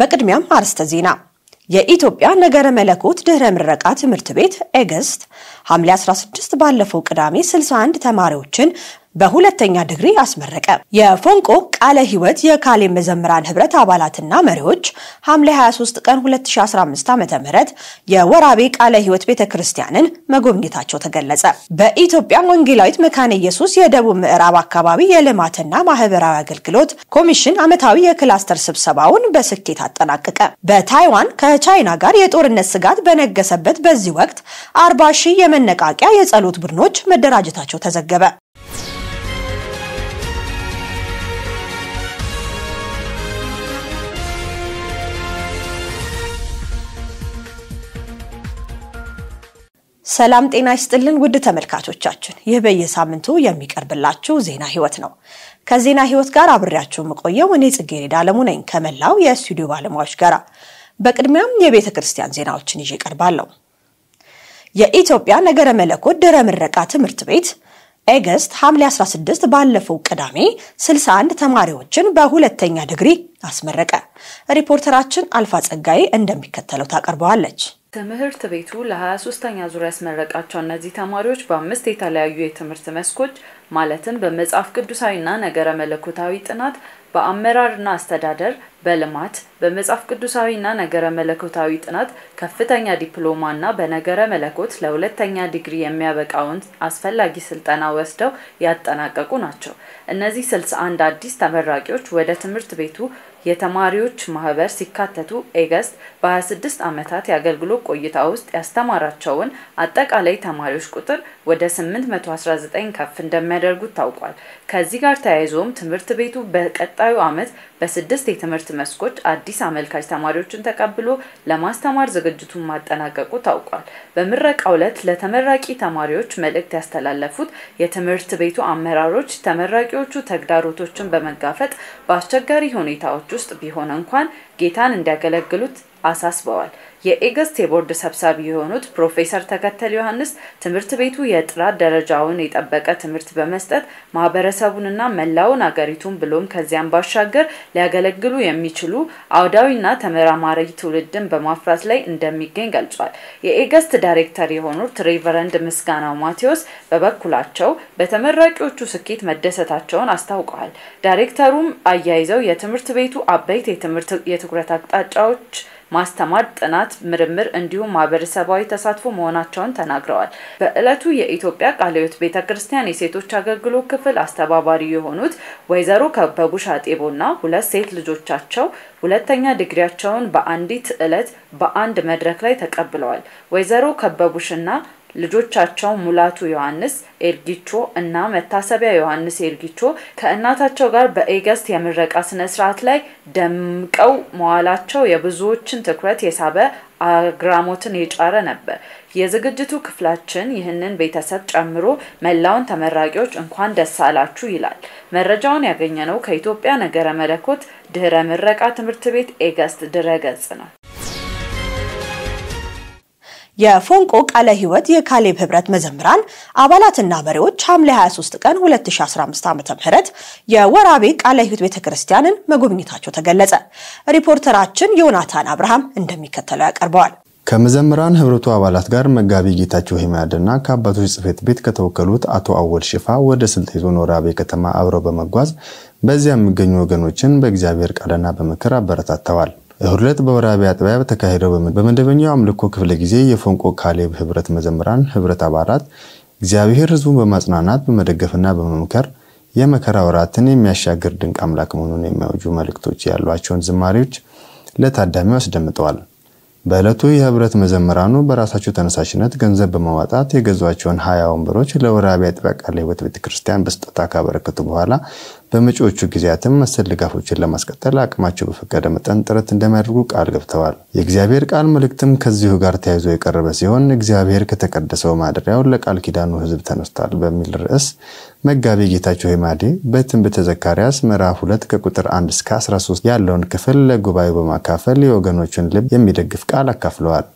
በቅድሚያም አርስተ ዜና የኢትዮጵያ ነገረ መለኮት ድህረ ምረቃ ትምህርት ቤት ኤገስት ሐምሌ 16 ባለፈው ቅዳሜ 61 ተማሪዎችን በሁለተኛ ዲግሪ አስመረቀ። የፎንቆ ቃለ ሕይወት የካሌ መዘምራን ህብረት አባላትና መሪዎች ሐምሌ 23 ቀን 2015 ዓ.ም የወራቤ ቃለ ሕይወት ቤተክርስቲያንን መጎብኘታቸው ተገለጸ። በኢትዮጵያ ወንጌላዊት መካነ ኢየሱስ የደቡብ ምዕራብ አካባቢ የልማትና ማህበራዊ አገልግሎት ኮሚሽን ዓመታዊ የክላስተር ስብሰባውን በስኬት አጠናቀቀ። በታይዋን ከቻይና ጋር የጦርነት ስጋት በነገሰበት በዚህ ወቅት 40 ሺህ የመነቃቂያ የጸሎት ቡድኖች መደራጀታቸው ተዘገበ። ሰላም ጤና ይስጥልን ውድ ተመልካቾቻችን፣ ይህ በየሳምንቱ የሚቀርብላችሁ ዜና ህይወት ነው። ከዜና ህይወት ጋር አብሬያችሁ የምቆየው እኔ ጽጌሬዳ አለሙ ነኝ ከመላው የስቱዲዮ ባለሙያዎች ጋር። በቅድሚያም የቤተ ክርስቲያን ዜናዎችን ይዤ እቀርባለሁ። የኢትዮጵያ ነገረ መለኮት ድረ ምረቃ ትምህርት ቤት ኤገስት ሐምሌ 16 ባለፈው ቅዳሜ 61 ተማሪዎችን በሁለተኛ ዲግሪ አስመረቀ። ሪፖርተራችን አልፋ ጸጋዬ እንደሚከተለው ታቀርበዋለች። ትምህርት ቤቱ ለ23ኛ ዙር ያስመረቃቸው እነዚህ ተማሪዎች በአምስት የተለያዩ የትምህርት መስኮች ማለትም በመጽሐፍ ቅዱሳዊና ነገረ መለኮታዊ ጥናት በአመራርና አስተዳደር፣ በልማት፣ በመጽሐፍ ቅዱሳዊና ነገረ መለኮታዊ ጥናት ከፍተኛ ዲፕሎማና በነገረ መለኮት ለሁለተኛ ዲግሪ የሚያበቃውን አስፈላጊ ስልጠና ወስደው ያጠናቀቁ ናቸው። እነዚህ 61 አዲስ ተመራቂዎች ወደ ትምህርት ቤቱ የተማሪዎች ማህበር ሲካተቱ ኤገስት በ26 ዓመታት የአገልግሎት ቆይታ ውስጥ ያስተማራቸውን አጠቃላይ ተማሪዎች ቁጥር ወደ 819 ከፍ እንደሚያደርጉት ታውቋል። ከዚህ ጋር ተያይዞም ትምህርት ቤቱ በቀጣ በቀጣዩ ዓመት በስድስት የትምህርት መስኮች አዲስ አመልካች ተማሪዎችን ተቀብሎ ለማስተማር ዝግጅቱን ማጠናቀቁ ታውቋል። በምረቃው ዕለት ለተመራቂ ተማሪዎች መልእክት ያስተላለፉት የትምህርት ቤቱ አመራሮች ተመራቂዎቹ ተግዳሮቶችን በመጋፈጥ በአስቸጋሪ ሁኔታዎች ውስጥ ቢሆን እንኳን ጌታን እንዲያገለግሉት አሳስበዋል። የኤገስት የቦርድ ሰብሳቢ የሆኑት ፕሮፌሰር ተከተል ዮሐንስ ትምህርት ቤቱ የጥራት ደረጃውን የጠበቀ ትምህርት በመስጠት ማህበረሰቡንና መላውን አገሪቱን ብሎም ከዚያም ባሻገር ሊያገለግሉ የሚችሉ አውዳዊና ተመራማሪ ትውልድን በማፍራት ላይ እንደሚገኝ ገልጿል። የኤገስት ዳይሬክተር የሆኑት ሬቨረንድ ምስጋናው ማቴዎስ በበኩላቸው በተመራቂዎቹ ስኬት መደሰታቸውን አስታውቀዋል። ዳይሬክተሩም አያይዘው የትምህርት ቤቱ አበይት የትምህርት የትኩረት አቅጣጫዎች ማስተማር፣ ጥናት፣ ምርምር እንዲሁም ማህበረሰባዊ ተሳትፎ መሆናቸውን ተናግረዋል። በዕለቱ የኢትዮጵያ ቃለ ሕይወት ቤተ ክርስቲያን የሴቶች አገልግሎት ክፍል አስተባባሪ የሆኑት ወይዘሮ ከበቡሽ አጤቦና ሁለት ሴት ልጆቻቸው ሁለተኛ ዲግሪያቸውን በአንዲት ዕለት በአንድ መድረክ ላይ ተቀብለዋል። ወይዘሮ ከበቡሽና ልጆቻቸው ሙላቱ ዮሐንስ ኤርጊቾ እና መታሰቢያ ዮሐንስ ኤርጊቾ ከእናታቸው ጋር በኤገስት የምረቃ ስነ ስርዓት ላይ ደምቀው መዋላቸው የብዙዎችን ትኩረት የሳበ አግራሞትን የጫረ ነበር። የዝግጅቱ ክፍላችን ይህንን ቤተሰብ ጨምሮ መላውን ተመራቂዎች እንኳን ደስ አላችሁ ይላል። መረጃውን ያገኘነው ከኢትዮጵያ ነገረ መለኮት ድህረ ምረቃ ትምህርት ቤት ኤገስት ድረገጽ ነው። የፎንቆ ቃለ ሕይወት የካሌብ ህብረት መዘምራን አባላትና መሪዎች ሐምሌ 23 ቀን 2015 ዓ.ም የወራቤ ቃለ ሕይወት ቤተክርስቲያንን መጎብኘታቸው ተገለጸ። ሪፖርተራችን ዮናታን አብርሃም እንደሚከተለው ያቀርበዋል። ከመዘምራን ህብረቱ አባላት ጋር መጋቢ ጌታቸው ሂማያድና ከአባቶች ጽሕፈት ቤት ከተወከሉት አቶ አወል ሽፋ ወደ ስልጤ ዞን ወራቤ ከተማ አብረው በመጓዝ በዚያ የሚገኙ ወገኖችን በእግዚአብሔር ቃልና በምክር አበረታተዋል። እሁድ ዕለት በወራቤ አጥቢያ በተካሄደው በመደበኛው አምልኮ ክፍለ ጊዜ የፎንቆ ካሌብ ህብረት መዘምራን ህብረት አባላት እግዚአብሔር ህዝቡን በማጽናናት በመደገፍና በመምከር የመከራ ወራትን የሚያሻግር ድንቅ አምላክ መሆኑን የሚያወጁ መልእክቶች ያሏቸውን ዝማሬዎች ለታዳሚው አስደምጠዋል። በዕለቱ የህብረት መዘምራኑ በራሳቸው ተነሳሽነት ገንዘብ በማዋጣት የገዟቸውን ሀያ ወንበሮች ለወራቤ አጥቢያ ቃለ ሕይወት ቤተክርስቲያን በስጦታ ካበረከቱ በኋላ በመጪዎቹ ጊዜያትም መሰል ድጋፎችን ለማስቀጠል አቅማቸው በፈቀደ መጠን ጥረት እንደሚያደርጉ ቃል ገብተዋል። የእግዚአብሔር ቃል መልእክትም ከዚሁ ጋር ተያይዞ የቀረበ ሲሆን እግዚአብሔር ከተቀደሰው ማደሪያው ለቃል ኪዳኑ ሕዝብ ተነስቷል በሚል ርዕስ መጋቢ ጌታቸው ሄማዴ በትንቢተ ዘካርያስ ምዕራፍ 2 ከቁጥር 1 እስከ 13 ያለውን ክፍል ለጉባኤው በማካፈል የወገኖችን ልብ የሚደግፍ ቃል አካፍለዋል።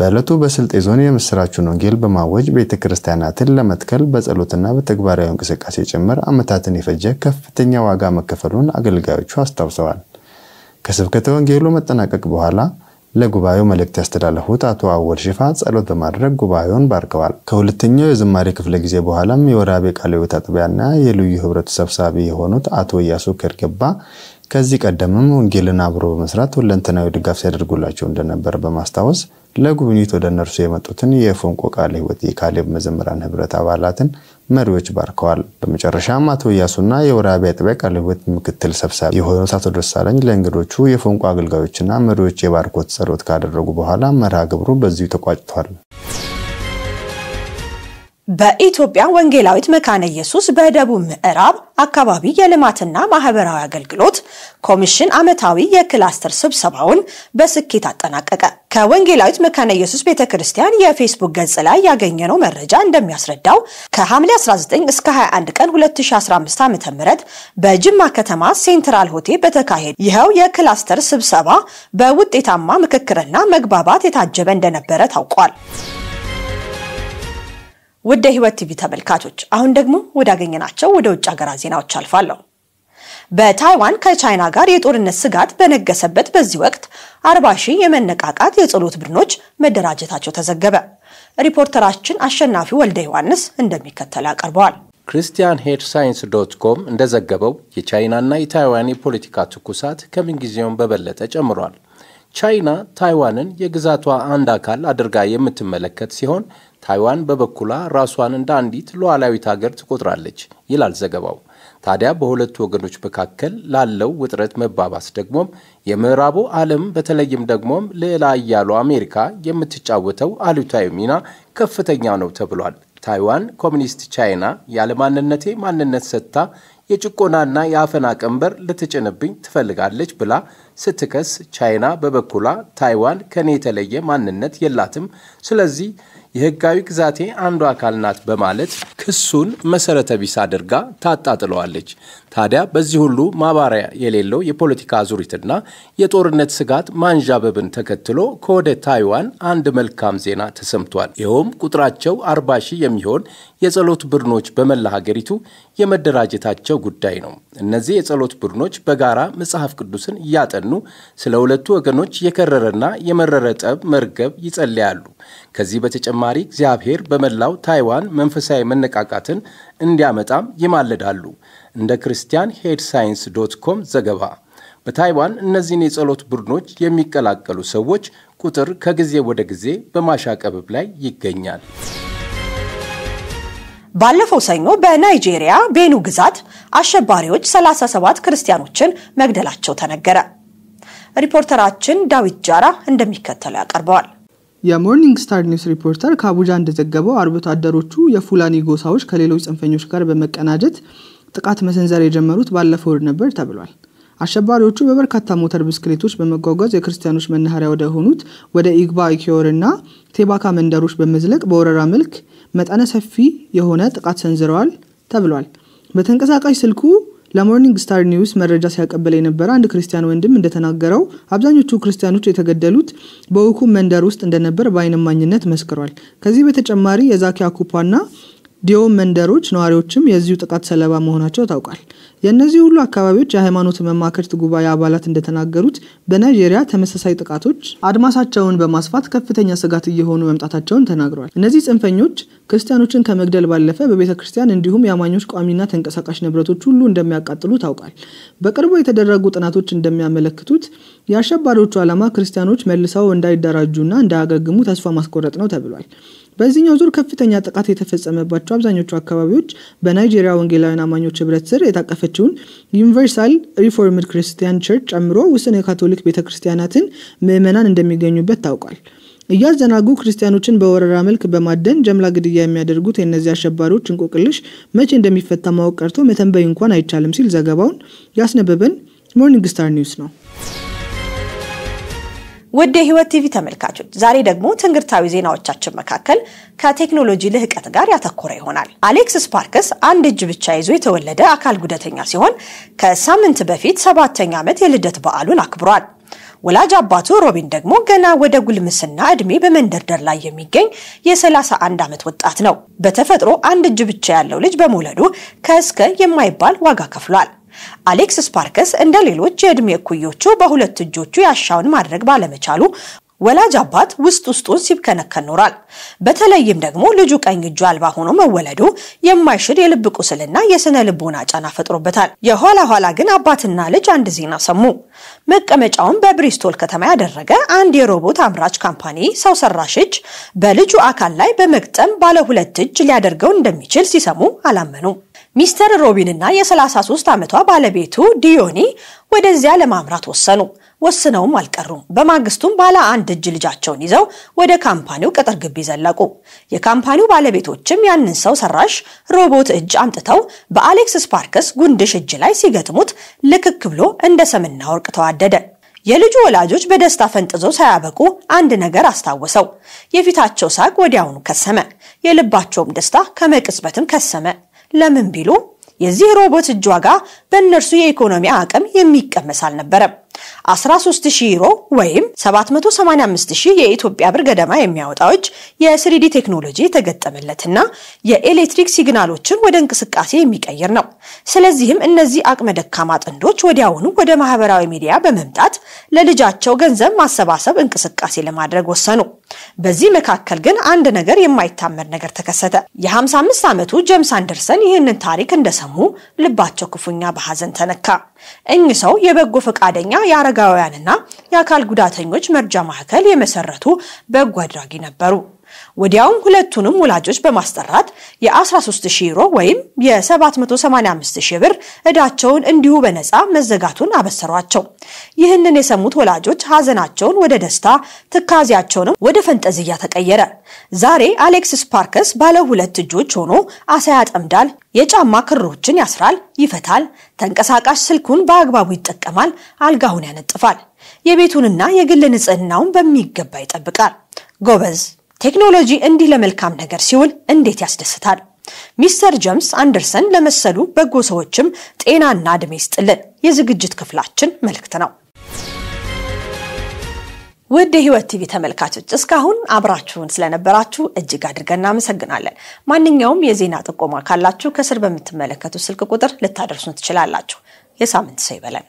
በዕለቱ በስልጤ ዞን የምስራቹን ወንጌል በማወጅ ቤተ ክርስቲያናትን ለመትከል በጸሎትና በተግባራዊ እንቅስቃሴ ጭምር ዓመታትን የፈጀ ከፍተኛ ዋጋ መከፈሉን አገልጋዮቹ አስታውሰዋል። ከስብከተ ወንጌሉ መጠናቀቅ በኋላ ለጉባኤው መልእክት ያስተላለፉት አቶ አወል ሽፋ ጸሎት በማድረግ ጉባኤውን ባርከዋል። ከሁለተኛው የዝማሬ ክፍለ ጊዜ በኋላም የወራቤ ቃለ ሕይወት አጥቢያና የልዩ ህብረቱ ሰብሳቢ የሆኑት አቶ እያሱ ከርገባ ከዚህ ቀደምም ወንጌልን አብሮ በመስራት ሁለንተናዊ ድጋፍ ሲያደርጉላቸው እንደነበር በማስታወስ ለጉብኝት ወደ እነርሱ የመጡትን የፎንቆ ቃለ ሕይወት የካሌብ መዘምራን ህብረት አባላትን መሪዎች ባርከዋል። በመጨረሻም አቶ እያሱና የወራቢያ አጥቢያ ቃለ ሕይወት ምክትል ሰብሳቢ የሆኑት አቶ ደሳለኝ ለእንግዶቹ የፎንቆ አገልጋዮችና መሪዎች የባርኮት ጸሎት ካደረጉ በኋላ መርሃ ግብሩ በዚሁ ተቋጭቷል። በኢትዮጵያ ወንጌላዊት መካነ ኢየሱስ በደቡብ ምዕራብ አካባቢ የልማትና ማህበራዊ አገልግሎት ኮሚሽን ዓመታዊ የክላስተር ስብሰባውን በስኬት አጠናቀቀ። ከወንጌላዊት መካነ ኢየሱስ ቤተ ክርስቲያን የፌስቡክ ገጽ ላይ ያገኘነው መረጃ እንደሚያስረዳው ከሐምሌ 19 እስከ 21 ቀን 2015 ዓ ም በጅማ ከተማ ሴንትራል ሆቴል በተካሄደ ይኸው የክላስተር ስብሰባ በውጤታማ ምክክርና መግባባት የታጀበ እንደነበረ ታውቋል። ውድ ህይወት ቲቪ ተመልካቾች አሁን ደግሞ ወዳገኘናቸው ወደ ውጭ ሀገራ ዜናዎች አልፋለሁ። በታይዋን ከቻይና ጋር የጦርነት ስጋት በነገሰበት በዚህ ወቅት 40 ሺህ የመነቃቃት የጸሎት ቡድኖች መደራጀታቸው ተዘገበ። ሪፖርተራችን አሸናፊ ወልደ ዮሐንስ እንደሚከተል አቀርበዋል። ክርስቲያን ሄድ ሳይንስ ዶት ኮም እንደዘገበው የቻይናና የታይዋን የፖለቲካ ትኩሳት ከምንጊዜውም በበለጠ ጨምሯል። ቻይና ታይዋንን የግዛቷ አንድ አካል አድርጋ የምትመለከት ሲሆን ታይዋን በበኩሏ ራሷን እንደ አንዲት ሉዓላዊት ሀገር ትቆጥራለች ይላል ዘገባው። ታዲያ በሁለቱ ወገኖች መካከል ላለው ውጥረት መባባስ ደግሞም የምዕራቡ ዓለም በተለይም ደግሞም ልዕለ ኃያሏ አሜሪካ የምትጫወተው አሉታዊ ሚና ከፍተኛ ነው ተብሏል። ታይዋን ኮሚኒስት ቻይና ያለማንነቴ ማንነት ሰጥታ የጭቆናና የአፈና ቀንበር ልትጭንብኝ ትፈልጋለች ብላ ስትከስ፣ ቻይና በበኩሏ ታይዋን ከኔ የተለየ ማንነት የላትም ስለዚህ የህጋዊ ግዛቴ አንዱ አካል ናት በማለት ክሱን መሰረተ ቢስ አድርጋ ታጣጥለዋለች። ታዲያ በዚህ ሁሉ ማባሪያ የሌለው የፖለቲካ አዙሪትና የጦርነት ስጋት ማንዣበብን ተከትሎ ከወደ ታይዋን አንድ መልካም ዜና ተሰምቷል። ይኸውም ቁጥራቸው 40 ሺህ የሚሆን የጸሎት ቡድኖች በመላ ሀገሪቱ የመደራጀታቸው ጉዳይ ነው። እነዚህ የጸሎት ቡድኖች በጋራ መጽሐፍ ቅዱስን እያጠኑ ስለ ሁለቱ ወገኖች የከረረና የመረረ ጠብ መርገብ ይጸልያሉ። ከዚህ በተጨማሪ እግዚአብሔር በመላው ታይዋን መንፈሳዊ መነቃቃትን እንዲያመጣም ይማለዳሉ። እንደ ክርስቲያን ሄድ ሳይንስ ዶት ኮም ዘገባ በታይዋን እነዚህን የጸሎት ቡድኖች የሚቀላቀሉ ሰዎች ቁጥር ከጊዜ ወደ ጊዜ በማሻቀብብ ላይ ይገኛል። ባለፈው ሰኞ በናይጄሪያ ቤኑ ግዛት አሸባሪዎች 37 ክርስቲያኖችን መግደላቸው ተነገረ። ሪፖርተራችን ዳዊት ጃራ እንደሚከተለው ያቀርበዋል። የሞርኒንግ ስታር ኒውስ ሪፖርተር ከአቡጃ እንደዘገበው አርብቶ አደሮቹ የፉላኒ ጎሳዎች ከሌሎች ጽንፈኞች ጋር በመቀናጀት ጥቃት መሰንዘር የጀመሩት ባለፈው እሁድ ነበር ተብሏል። አሸባሪዎቹ በበርካታ ሞተር ብስክሌቶች በመጓጓዝ የክርስቲያኖች መናኸሪያ ወደሆኑት ወደ ኢግባ ኢኪዮርና ቴባካ መንደሮች በመዝለቅ በወረራ መልክ መጠነ ሰፊ የሆነ ጥቃት ሰንዝረዋል ተብሏል። በተንቀሳቃሽ ስልኩ ለሞርኒንግ ስታር ኒውስ መረጃ ሲያቀበለ የነበረ አንድ ክርስቲያን ወንድም እንደተናገረው አብዛኞቹ ክርስቲያኖች የተገደሉት በውኩም መንደር ውስጥ እንደነበር በአይንማኝነት መስክሯል። ከዚህ በተጨማሪ የዛኪ አኩፓና ዲዮ መንደሮች ነዋሪዎችም የዚሁ ጥቃት ሰለባ መሆናቸው ታውቋል። የእነዚህ ሁሉ አካባቢዎች የሃይማኖት መማክርት ጉባኤ አባላት እንደተናገሩት በናይጄሪያ ተመሳሳይ ጥቃቶች አድማሳቸውን በማስፋት ከፍተኛ ስጋት እየሆኑ መምጣታቸውን ተናግረዋል። እነዚህ ጽንፈኞች ክርስቲያኖችን ከመግደል ባለፈ በቤተ ክርስቲያን እንዲሁም የአማኞች ቋሚና ተንቀሳቃሽ ንብረቶች ሁሉ እንደሚያቃጥሉ ታውቋል። በቅርቡ የተደረጉ ጥናቶች እንደሚያመለክቱት የአሸባሪዎቹ ዓላማ ክርስቲያኖች መልሰው እንዳይደራጁና እንዳያገግሙ ተስፋ ማስቆረጥ ነው ተብሏል። በዚህኛው ዙር ከፍተኛ ጥቃት የተፈጸመባቸው አብዛኞቹ አካባቢዎች በናይጄሪያ ወንጌላውያን አማኞች ህብረት ስር የታቀፈችውን ዩኒቨርሳል ሪፎርምድ ክርስቲያን ቸርች ጨምሮ ውስን የካቶሊክ ቤተ ክርስቲያናትን ምዕመናን እንደሚገኙበት ታውቋል። እያዘናጉ ክርስቲያኖችን በወረራ መልክ በማደን ጀምላ ግድያ የሚያደርጉት የእነዚህ አሸባሪዎች እንቆቅልሽ መቼ እንደሚፈታ ማወቅ ቀርቶ መተንበይ እንኳን አይቻልም ሲል ዘገባውን ያስነበበን ሞርኒንግ ስታር ኒውስ ነው። ውድ የህይወት ቲቪ ተመልካቾች ዛሬ ደግሞ ትንግርታዊ ዜናዎቻችን መካከል ከቴክኖሎጂ ልህቀት ጋር ያተኮረ ይሆናል። አሌክስ ስፓርክስ አንድ እጅ ብቻ ይዞ የተወለደ አካል ጉደተኛ ሲሆን ከሳምንት በፊት ሰባተኛ ዓመት የልደት በዓሉን አክብሯል። ወላጅ አባቱ ሮቢን ደግሞ ገና ወደ ጉልምስና እድሜ በመንደርደር ላይ የሚገኝ የ31 ዓመት ወጣት ነው። በተፈጥሮ አንድ እጅ ብቻ ያለው ልጅ በመውለዱ ከእስከ የማይባል ዋጋ ከፍሏል። አሌክስ ስፓርከስ እንደ ሌሎች የዕድሜ እኩዮቹ በሁለት እጆቹ ያሻውን ማድረግ ባለመቻሉ ወላጅ አባት ውስጥ ውስጡን ሲብከነከን ኖሯል። በተለይም ደግሞ ልጁ ቀኝ እጁ አልባ ሆኖ መወለዱ የማይሽር የልብ ቁስልና የስነ ልቦና ጫና ፈጥሮበታል። የኋላ ኋላ ግን አባትና ልጅ አንድ ዜና ሰሙ። መቀመጫውን በብሪስቶል ከተማ ያደረገ አንድ የሮቦት አምራች ካምፓኒ ሰው ሰራሽ እጅ በልጁ አካል ላይ በመግጠም ባለ ሁለት እጅ ሊያደርገው እንደሚችል ሲሰሙ አላመኑም። ሚስተር ሮቢንና የ33 ዓመቷ ባለቤቱ ዲዮኒ ወደዚያ ለማምራት ወሰኑ። ወስነውም አልቀሩም። በማግስቱም ባለ አንድ እጅ ልጃቸውን ይዘው ወደ ካምፓኒው ቅጥር ግቢ ዘለቁ። የካምፓኒው ባለቤቶችም ያንን ሰው ሰራሽ ሮቦት እጅ አምጥተው በአሌክስ ስፓርክስ ጉንድሽ እጅ ላይ ሲገጥሙት ልክክ ብሎ እንደ ሰምና ወርቅ ተዋደደ። የልጁ ወላጆች በደስታ ፈንጥዘው ሳያበቁ አንድ ነገር አስታወሰው። የፊታቸው ሳቅ ወዲያውኑ ከሰመ፣ የልባቸውም ደስታ ከመቅጽበትም ከሰመ። ለምን ቢሉ የዚህ ሮቦት እጅ ዋጋ በእነርሱ የኢኮኖሚ አቅም የሚቀመስ አልነበረም። 13000 ዩሮ ወይም 785000 የኢትዮጵያ ብር ገደማ የሚያወጣው እጅ የስሪዲ ቴክኖሎጂ የተገጠመለትና የኤሌክትሪክ ሲግናሎችን ወደ እንቅስቃሴ የሚቀይር ነው። ስለዚህም እነዚህ አቅመ ደካማ ጥንዶች ወዲያውኑ ወደ ማህበራዊ ሚዲያ በመምጣት ለልጃቸው ገንዘብ ማሰባሰብ እንቅስቃሴ ለማድረግ ወሰኑ። በዚህ መካከል ግን አንድ ነገር የማይታመን ነገር ተከሰተ። የ55 ዓመቱ ጀምስ አንደርሰን ይህንን ታሪክ እንደሰሙ ልባቸው ክፉኛ በሐዘን ተነካ። እኚህ ሰው የበጎ ፈቃደኛ የአረጋውያንና የአካል ጉዳተኞች መርጃ ማዕከል የመሰረቱ በጎ አድራጊ ነበሩ። ወዲያውም ሁለቱንም ወላጆች በማስጠራት የ13000 ዩሮ ወይም የ785000 ብር እዳቸውን እንዲሁ በነፃ መዘጋቱን አበሰሯቸው። ይህንን የሰሙት ወላጆች ሀዘናቸውን ወደ ደስታ፣ ትካዜያቸውንም ወደ ፈንጠዝያ ተቀየረ። ዛሬ አሌክሲስ ፓርከስ ባለ ሁለት እጆች ሆኖ አሳ ያጠምዳል፣ የጫማ ክሮችን ያስራል፣ ይፈታል፣ ተንቀሳቃሽ ስልኩን በአግባቡ ይጠቀማል፣ አልጋውን ያነጥፋል፣ የቤቱንና የግል ንጽህናውን በሚገባ ይጠብቃል። ጎበዝ! ቴክኖሎጂ እንዲህ ለመልካም ነገር ሲውል እንዴት ያስደስታል! ሚስተር ጀምስ አንደርሰን ለመሰሉ በጎ ሰዎችም ጤናና እድሜ ይስጥልን የዝግጅት ክፍላችን መልክት ነው። ውድ ህይወት ቲቪ ተመልካቾች እስካሁን አብራችሁን ስለነበራችሁ እጅግ አድርገን እናመሰግናለን። ማንኛውም የዜና ጥቆማ ካላችሁ ከስር በምትመለከቱ ስልክ ቁጥር ልታደርሱን ትችላላችሁ። የሳምንት ሰው ይበለን።